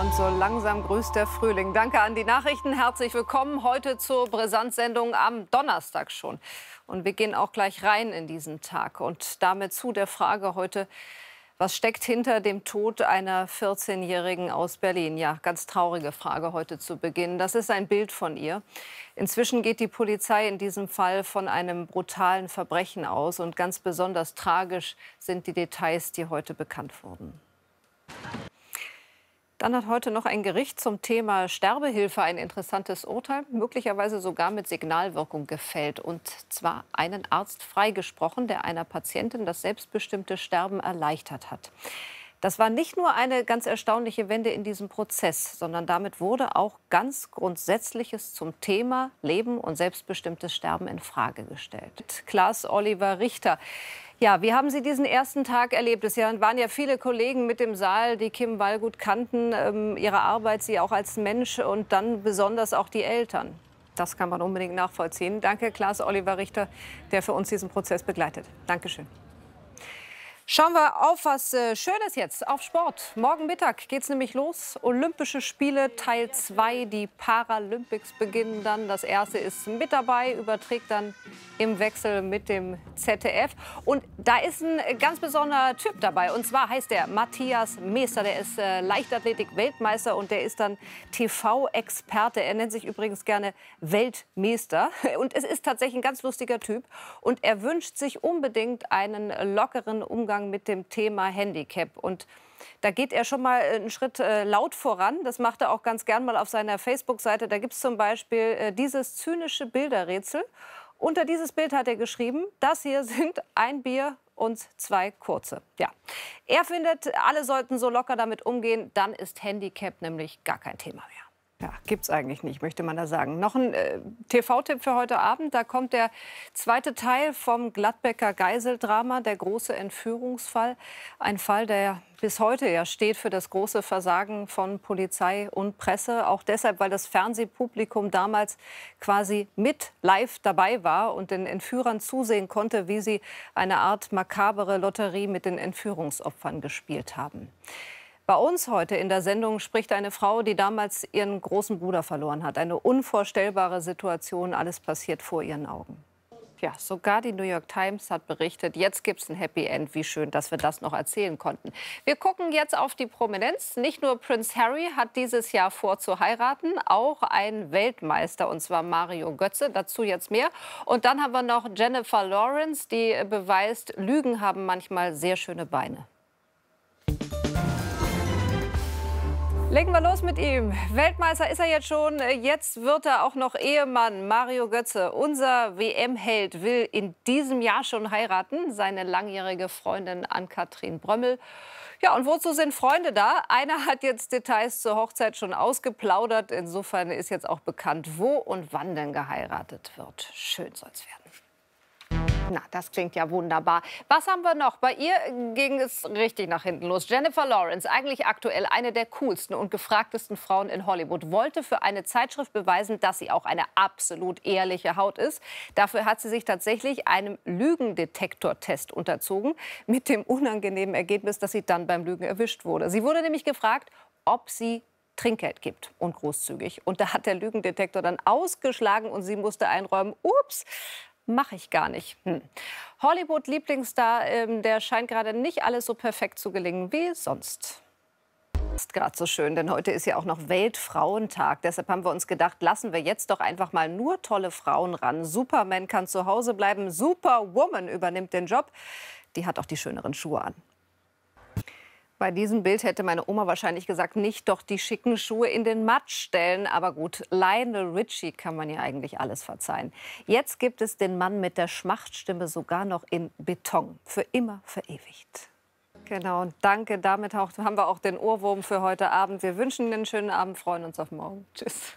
Und so langsam grüßt der Frühling. Danke an die Nachrichten. Herzlich willkommen heute zur Brisanz-Sendung am Donnerstag schon. Und wir gehen auch gleich rein in diesen Tag. Und damit zu der Frage heute, was steckt hinter dem Tod einer 14-Jährigen aus Berlin? Ja, ganz traurige Frage heute zu Beginn. Das ist ein Bild von ihr. Inzwischen geht die Polizei in diesem Fall von einem brutalen Verbrechen aus. Und ganz besonders tragisch sind die Details, die heute bekannt wurden. Dann hat heute noch ein Gericht zum Thema Sterbehilfe ein interessantes Urteil, möglicherweise sogar mit Signalwirkung gefällt. Und zwar einen Arzt freigesprochen, der einer Patientin das selbstbestimmte Sterben erleichtert hat. Das war nicht nur eine ganz erstaunliche Wende in diesem Prozess, sondern damit wurde auch ganz Grundsätzliches zum Thema Leben und selbstbestimmtes Sterben in Frage gestellt. Klaas Oliver Richter. Ja, wie haben Sie diesen ersten Tag erlebt? Es waren ja viele Kollegen mit dem Saal, die Kim Wall gut kannten, ähm, ihre Arbeit, sie auch als Mensch und dann besonders auch die Eltern. Das kann man unbedingt nachvollziehen. Danke, Klaas Oliver Richter, der für uns diesen Prozess begleitet. Dankeschön. Schauen wir auf was äh, Schönes jetzt, auf Sport. Morgen Mittag geht es nämlich los. Olympische Spiele Teil 2, die Paralympics beginnen dann. Das erste ist mit dabei, überträgt dann im Wechsel mit dem ZDF. Und da ist ein ganz besonderer Typ dabei. Und zwar heißt der Matthias Meester. Der ist äh, Leichtathletik-Weltmeister und der ist dann TV-Experte. Er nennt sich übrigens gerne Weltmeister. Und es ist tatsächlich ein ganz lustiger Typ. Und er wünscht sich unbedingt einen lockeren Umgang Umgang mit dem Thema Handicap. Und da geht er schon mal äh, einen Schritt äh, laut voran. Das macht er auch ganz gern mal auf seiner Facebook-Seite. Da gibt es zum Beispiel äh, dieses zynische Bilderrätsel. Unter dieses Bild hat er geschrieben, das hier sind ein Bier und zwei kurze. Ja. Er findet, alle sollten so locker damit umgehen, dann ist Handicap nämlich gar kein Thema mehr. Ja, es eigentlich nicht, möchte man da sagen. Noch ein äh, TV-Tipp für heute Abend. Da kommt der zweite Teil vom Gladbecker Geiseldrama, der große Entführungsfall. Ein Fall, der bis heute ja steht für das große Versagen von Polizei und Presse. Auch deshalb, weil das Fernsehpublikum damals quasi mit live dabei war und den Entführern zusehen konnte, wie sie eine Art makabere Lotterie mit den Entführungsopfern gespielt haben. Bei uns heute in der Sendung spricht eine Frau, die damals ihren großen Bruder verloren hat. Eine unvorstellbare Situation, alles passiert vor ihren Augen. Ja, sogar die New York Times hat berichtet, jetzt gibt es ein Happy End. Wie schön, dass wir das noch erzählen konnten. Wir gucken jetzt auf die Prominenz. Nicht nur Prince Harry hat dieses Jahr vor zu heiraten, auch ein Weltmeister, und zwar Mario Götze. Dazu jetzt mehr. Und dann haben wir noch Jennifer Lawrence, die beweist, Lügen haben manchmal sehr schöne Beine. Legen wir los mit ihm. Weltmeister ist er jetzt schon. Jetzt wird er auch noch Ehemann. Mario Götze, unser WM-Held, will in diesem Jahr schon heiraten. Seine langjährige Freundin Ann-Kathrin Brömmel. Ja, und wozu sind Freunde da? Einer hat jetzt Details zur Hochzeit schon ausgeplaudert. Insofern ist jetzt auch bekannt, wo und wann denn geheiratet wird. Schön soll es werden. Na, das klingt ja wunderbar. Was haben wir noch? Bei ihr ging es richtig nach hinten los. Jennifer Lawrence, eigentlich aktuell eine der coolsten und gefragtesten Frauen in Hollywood, wollte für eine Zeitschrift beweisen, dass sie auch eine absolut ehrliche Haut ist. Dafür hat sie sich tatsächlich einem Lügendetektortest unterzogen, mit dem unangenehmen Ergebnis, dass sie dann beim Lügen erwischt wurde. Sie wurde nämlich gefragt, ob sie Trinkgeld gibt und großzügig. Und da hat der Lügendetektor dann ausgeschlagen und sie musste einräumen, ups, mache ich gar nicht. Hm. Hollywood-Lieblingsstar, ähm, der scheint gerade nicht alles so perfekt zu gelingen wie sonst. Ist gerade so schön, denn heute ist ja auch noch Weltfrauentag. Deshalb haben wir uns gedacht, lassen wir jetzt doch einfach mal nur tolle Frauen ran. Superman kann zu Hause bleiben, Superwoman übernimmt den Job. Die hat auch die schöneren Schuhe an. Bei diesem Bild hätte meine Oma wahrscheinlich gesagt, nicht doch die schicken Schuhe in den Matsch stellen. Aber gut, Lionel Richie kann man ja eigentlich alles verzeihen. Jetzt gibt es den Mann mit der Schmachtstimme sogar noch in Beton. Für immer verewigt. Genau, und danke. Damit haben wir auch den Ohrwurm für heute Abend. Wir wünschen Ihnen einen schönen Abend, freuen uns auf morgen. Tschüss.